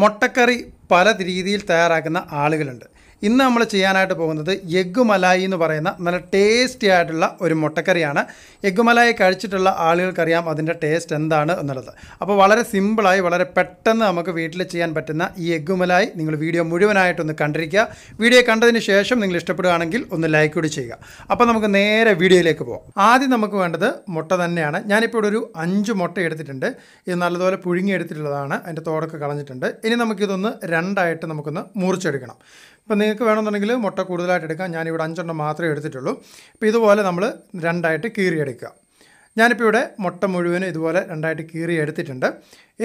മുട്ടക്കറി പല രീതിയിൽ തയ്യാറാക്കുന്ന ആളുകളുണ്ട് ഇന്ന് നമ്മൾ ചെയ്യാനായിട്ട് പോകുന്നത് എഗ്ഗ് മലായി എന്ന് പറയുന്ന നല്ല ടേസ്റ്റി ആയിട്ടുള്ള ഒരു മുട്ടക്കറിയാണ് എഗ്ഗ് മലായി കഴിച്ചിട്ടുള്ള ആളുകൾക്കറിയാം അതിൻ്റെ ടേസ്റ്റ് എന്താണ് എന്നുള്ളത് അപ്പോൾ വളരെ സിമ്പിളായി വളരെ പെട്ടെന്ന് നമുക്ക് വീട്ടിൽ ചെയ്യാൻ പറ്റുന്ന ഈ എഗ്ഗ് മലായി നിങ്ങൾ വീഡിയോ മുഴുവനായിട്ടൊന്ന് കണ്ടിരിക്കുക വീഡിയോ കണ്ടതിന് ശേഷം നിങ്ങൾ ഇഷ്ടപ്പെടുകയാണെങ്കിൽ ഒന്ന് ലൈക്ക് കൂടി ചെയ്യുക അപ്പോൾ നമുക്ക് നേരെ വീഡിയോയിലേക്ക് പോകാം ആദ്യം നമുക്ക് വേണ്ടത് മുട്ട തന്നെയാണ് ഞാനിപ്പോൾ ഒരു അഞ്ച് മുട്ട എടുത്തിട്ടുണ്ട് ഇത് നല്ലതുപോലെ പുഴുങ്ങി എടുത്തിട്ടുള്ളതാണ് അതിൻ്റെ തോടൊക്കെ കളഞ്ഞിട്ടുണ്ട് ഇനി നമുക്കിതൊന്ന് രണ്ടായിട്ട് നമുക്കൊന്ന് മുറിച്ചെടുക്കണം ഇപ്പം നിങ്ങൾക്ക് വേണമെന്നുണ്ടെങ്കിൽ മുട്ട കൂടുതലായിട്ട് എടുക്കാം ഞാനിവിടെ അഞ്ചെണ്ണം മാത്രമേ എടുത്തിട്ടുള്ളൂ അപ്പോൾ ഇതുപോലെ നമ്മൾ രണ്ടായിട്ട് കീറിയെടുക്കുക ഞാനിപ്പോൾ ഇവിടെ മുട്ട മുഴുവനും ഇതുപോലെ രണ്ടായിട്ട് കീറി എടുത്തിട്ടുണ്ട്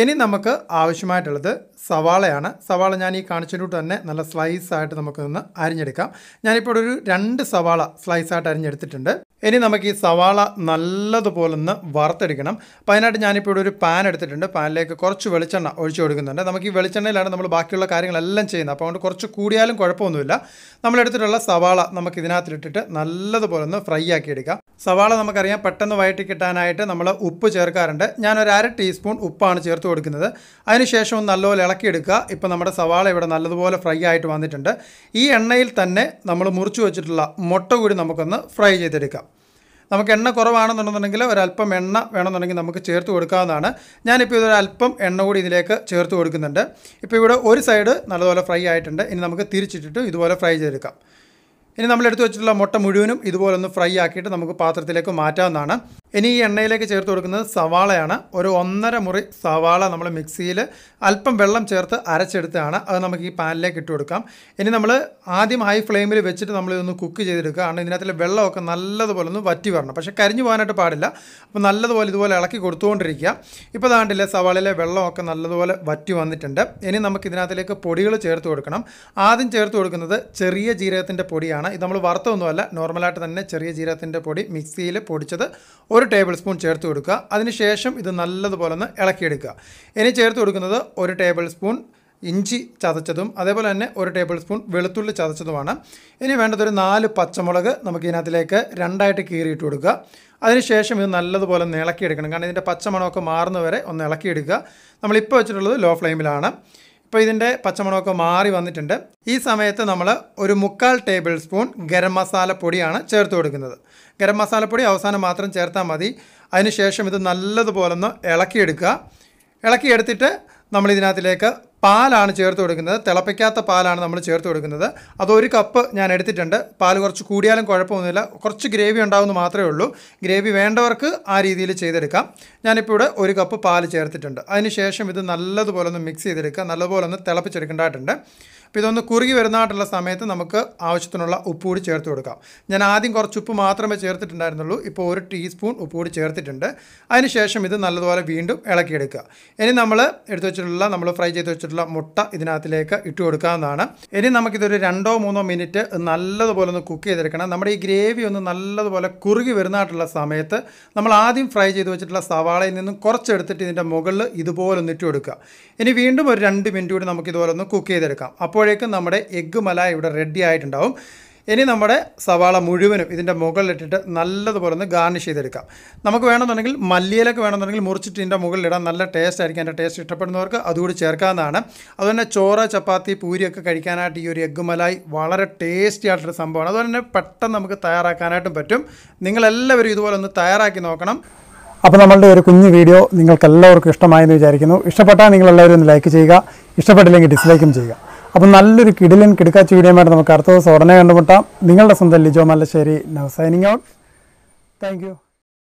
ഇനി നമുക്ക് ആവശ്യമായിട്ടുള്ളത് സവാളയാണ് സവാള ഞാൻ ഈ കാണിച്ചിട്ട് തന്നെ നല്ല സ്ലൈസ് ആയിട്ട് നമുക്ക് നിന്ന് അരിഞ്ഞെടുക്കാം ഞാനിപ്പോൾ ഒരു രണ്ട് സവാള സ്ലൈസ് ആയിട്ട് അരിഞ്ഞെടുത്തിട്ടുണ്ട് ഇനി നമുക്ക് ഈ സവാള നല്ലതുപോലെ ഒന്ന് വറുത്തെടുക്കണം അപ്പം അതിനായിട്ട് ഞാനിപ്പോൾ ഇവിടെ ഒരു പാൻ എടുത്തിട്ടുണ്ട് പാനിലേക്ക് കുറച്ച് വെളിച്ചെണ്ണ ഒഴിച്ചു കൊടുക്കുന്നുണ്ട് നമുക്ക് ഈ വെളിച്ചെണ്ണയിലാണ് നമ്മൾ ബാക്കിയുള്ള കാര്യങ്ങളെല്ലാം ചെയ്യുന്നത് അപ്പോൾ അതുകൊണ്ട് കുറച്ച് കൂടിയാലും കുഴപ്പമൊന്നുമില്ല നമ്മളെടുത്തിട്ടുള്ള സവാള നമുക്ക് ഇതിനകത്തിട്ടിട്ട് നല്ലതുപോലെ ഒന്ന് ഫ്രൈ ആക്കി എടുക്കാം സവാള നമുക്കറിയാം പെട്ടെന്ന് വയറ്റി കിട്ടാനായിട്ട് നമ്മൾ ഉപ്പ് ചേർക്കാറുണ്ട് ഞാനൊരു അര ടീസ്പൂൺ ഉപ്പാണ് ചേർത്ത് കൊടുക്കുന്നത് അതിനുശേഷം ഒന്ന് നല്ലപോലെ ഇളക്കിയെടുക്കുക ഇപ്പം നമ്മുടെ സവാള ഇവിടെ നല്ലതുപോലെ ഫ്രൈ ആയിട്ട് വന്നിട്ടുണ്ട് ഈ എണ്ണയിൽ തന്നെ നമ്മൾ മുറിച്ച് വെച്ചിട്ടുള്ള മുട്ട കൂടി നമുക്കൊന്ന് ഫ്രൈ ചെയ്തെടുക്കാം നമുക്ക് എണ്ണ കുറവാണെന്നുണ്ടെന്നുണ്ടെങ്കിൽ ഒരല്പം എണ്ണ വേണമെന്നുണ്ടെങ്കിൽ നമുക്ക് ചേർത്ത് കൊടുക്കാവുന്നതാണ് ഞാനിപ്പോൾ ഇതൊരല്പം എണ്ണ കൂടി ഇതിലേക്ക് ചേർത്ത് കൊടുക്കുന്നുണ്ട് ഇപ്പോൾ ഇവിടെ ഒരു സൈഡ് നല്ലതുപോലെ ഫ്രൈ ആയിട്ടുണ്ട് ഇനി നമുക്ക് തിരിച്ചിട്ടിട്ട് ഇതുപോലെ ഫ്രൈ ചെയ്തെടുക്കാം ഇനി നമ്മൾ എടുത്തു വെച്ചിട്ടുള്ള മുട്ട മുഴുവനും ഇതുപോലൊന്ന് ഫ്രൈ ആക്കിയിട്ട് നമുക്ക് പാത്രത്തിലേക്ക് മാറ്റാവുന്നതാണ് ഇനി ഈ എണ്ണയിലേക്ക് ചേർത്ത് കൊടുക്കുന്നത് സവാളയാണ് ഒരു ഒന്നര മുറി സവാള നമ്മൾ മിക്സിയിൽ അല്പം വെള്ളം ചേർത്ത് അരച്ചെടുത്താണ് അത് നമുക്ക് ഈ പാനിലേക്ക് ഇട്ട് കൊടുക്കാം ഇനി നമ്മൾ ആദ്യം ഹൈ ഫ്ലെയിമിൽ വെച്ചിട്ട് നമ്മൾ ഇതൊന്ന് കുക്ക് ചെയ്തെടുക്കുക കാരണം ഇതിനകത്തിലെ വെള്ളമൊക്കെ നല്ലതുപോലെ ഒന്ന് വറ്റി വരണം പക്ഷേ കരിഞ്ഞു പോകാനായിട്ട് പാടില്ല അപ്പോൾ നല്ലതുപോലെ ഇതുപോലെ ഇളക്കി കൊടുത്തുകൊണ്ടിരിക്കുക ഇപ്പോൾ താണ്ടില്ലേ സവാളയിലെ വെള്ളമൊക്കെ നല്ലതുപോലെ വറ്റി വന്നിട്ടുണ്ട് ഇനി നമുക്ക് ഇതിനകത്തിലേക്ക് പൊടികൾ ചേർത്ത് കൊടുക്കണം ആദ്യം ചേർത്ത് കൊടുക്കുന്നത് ചെറിയ ജീരകത്തിൻ്റെ പൊടിയാണ് ഇത് നമ്മൾ വറുത്തൊന്നുമല്ല നോർമലായിട്ട് തന്നെ ചെറിയ ജീരകത്തിൻ്റെ പൊടി മിക്സിയിൽ പൊടിച്ചത് ഒരു ഒരു ടേബിൾ സ്പൂൺ ചേർത്ത് കൊടുക്കുക അതിനുശേഷം ഇത് നല്ലതുപോലെ ഒന്ന് ഇളക്കിയെടുക്കുക ഇനി ചേർത്ത് കൊടുക്കുന്നത് ഒരു ടേബിൾ സ്പൂൺ ഇഞ്ചി ചതച്ചതും അതേപോലെ തന്നെ ഒരു ടേബിൾ സ്പൂൺ വെളുത്തുള്ളി ചതച്ചതുമാണ് ഇനി വേണ്ടതൊരു നാല് പച്ചമുളക് നമുക്ക് ഇതിനകത്തിലേക്ക് രണ്ടായിട്ട് കീറിയിട്ട് കൊടുക്കുക അതിനുശേഷം ഇത് നല്ലതുപോലെ ഒന്ന് ഇളക്കിയെടുക്കണം കാരണം ഇതിൻ്റെ പച്ചമണമൊക്കെ മാറുന്നവരെ ഒന്ന് ഇളക്കിയെടുക്കുക നമ്മളിപ്പോൾ വെച്ചിട്ടുള്ളത് ലോ ഫ്ലെയിമിലാണ് അപ്പോൾ ഇതിൻ്റെ പച്ചമുളകൊക്കെ മാറി വന്നിട്ടുണ്ട് ഈ സമയത്ത് നമ്മൾ ഒരു മുക്കാൽ ടേബിൾ സ്പൂൺ ഗരം മസാല പൊടിയാണ് ചേർത്ത് കൊടുക്കുന്നത് ഗരം മസാലപ്പൊടി അവസാനം മാത്രം ചേർത്താൽ മതി അതിനുശേഷം ഇത് നല്ലതുപോലൊന്ന് ഇളക്കിയെടുക്കുക ഇളക്കിയെടുത്തിട്ട് നമ്മൾ ഇതിനകത്തിലേക്ക് പാലാണ് ചേർത്ത് കൊടുക്കുന്നത് തിളപ്പിക്കാത്ത പാലാണ് നമ്മൾ ചേർത്ത് കൊടുക്കുന്നത് അത് ഒരു കപ്പ് ഞാൻ എടുത്തിട്ടുണ്ട് പാൽ കുറച്ച് കൂടിയാലും കുഴപ്പമൊന്നുമില്ല കുറച്ച് ഗ്രേവി ഉണ്ടാവുമെന്ന് മാത്രമേ ഉള്ളൂ ഗ്രേവി വേണ്ടവർക്ക് ആ രീതിയിൽ ചെയ്തെടുക്കാം ഞാനിപ്പോൾ ഇവിടെ ഒരു കപ്പ് പാൽ ചേർത്തിട്ടുണ്ട് അതിനുശേഷം ഇത് നല്ലതുപോലെ ഒന്ന് മിക്സ് ചെയ്തെടുക്കുക നല്ലതുപോലെ ഒന്ന് തിളപ്പിച്ചെടുക്കേണ്ടതായിട്ടുണ്ട് അപ്പോൾ ഇതൊന്ന് കുറുകി വരുന്നതായിട്ടുള്ള സമയത്ത് നമുക്ക് ആവശ്യത്തിനുള്ള ഉപ്പ് കൂടി ചേർത്ത് കൊടുക്കാം ഞാൻ ആദ്യം കുറച്ച് ഉപ്പ് മാത്രമേ ചേർത്തിട്ടുണ്ടായിരുന്നുള്ളൂ ഇപ്പോൾ ഒരു ടീസ്പൂൺ ഉപ്പ് കൂടി ചേർത്തിട്ടുണ്ട് അതിനുശേഷം ഇത് നല്ലതുപോലെ വീണ്ടും ഇളക്കിയെടുക്കുക ഇനി നമ്മൾ എടുത്തു വെച്ചിട്ടുള്ള നമ്മൾ ഫ്രൈ ചെയ്ത് വെച്ചിട്ടുള്ള മുട്ട ഇതിനകത്തിലേക്ക് ഇട്ട് കൊടുക്കാവുന്നതാണ് ഇനി നമുക്കിതൊരു രണ്ടോ മൂന്നോ മിനിറ്റ് നല്ലതുപോലെ ഒന്ന് കുക്ക് ചെയ്തെടുക്കണം നമ്മുടെ ഈ ഗ്രേവി ഒന്ന് നല്ലതുപോലെ കുറുകി വരുന്നതായിട്ടുള്ള സമയത്ത് നമ്മൾ ആദ്യം ഫ്രൈ ചെയ്ത് വെച്ചിട്ടുള്ള സവാളയിൽ നിന്നും കുറച്ചെടുത്തിട്ട് ഇതിൻ്റെ മുകളിൽ ഇതുപോലെ ഒന്ന് ഇട്ട് കൊടുക്കുക ഇനി വീണ്ടും ഒരു രണ്ട് മിനിറ്റ് കൂടി നമുക്ക് ഇതുപോലെ ഒന്ന് കുക്ക് ചെയ്തെടുക്കാം അപ്പോൾ അപ്പോഴേക്കും നമ്മുടെ എഗ്ഗ് മലായ ഇവിടെ റെഡി ആയിട്ടുണ്ടാവും ഇനി നമ്മുടെ സവാള മുഴുവനും ഇതിൻ്റെ മുകളിലിട്ടിട്ട് നല്ലതുപോലെ ഒന്ന് ഗാർണിഷ് ചെയ്തെടുക്കാം നമുക്ക് വേണമെന്നുണ്ടെങ്കിൽ മല്ലിയിലൊക്കെ വേണമെന്നുണ്ടെങ്കിൽ മുറിച്ചിട്ട് ഇതിൻ്റെ മുകളിലിടാം നല്ല ടേസ്റ്റ് ആയിരിക്കും എൻ്റെ ടേസ്റ്റ് ഇഷ്ടപ്പെടുന്നവർക്ക് അതുകൂടി ചേർക്കാവുന്നതാണ് അതുതന്നെ ചോറ് ചപ്പാത്തി പൂരിയൊക്കെ കഴിക്കാനായിട്ട് ഈ ഒരു എഗ്ഗ് മലായി വളരെ ടേസ്റ്റി ആയിട്ടുള്ള സംഭവമാണ് അതുപോലെ തന്നെ പെട്ടെന്ന് നമുക്ക് തയ്യാറാക്കാനായിട്ടും പറ്റും നിങ്ങളെല്ലാവരും ഇതുപോലെ ഒന്ന് തയ്യാറാക്കി നോക്കണം അപ്പോൾ നമ്മളുടെ ഒരു കുഞ്ഞു വീഡിയോ നിങ്ങൾക്ക് എല്ലാവർക്കും ഇഷ്ടമായെന്ന് വിചാരിക്കുന്നു ഇഷ്ടപ്പെട്ടാൽ നിങ്ങളെല്ലാവരും ഒന്ന് ലൈക്ക് ചെയ്യുക ഇഷ്ടപ്പെട്ടില്ലെങ്കിൽ ഡിസ്ലൈക്കും ചെയ്യുക അപ്പം നല്ലൊരു കിടിലൻ കിടക്കാച്ച വീഡിയോമായിട്ട് നമുക്ക് അടുത്ത ദിവസം ഉടനെ കണ്ടുമുട്ടാം നിങ്ങളുടെ സ്വന്തം Lijo Mallassery now signing out thank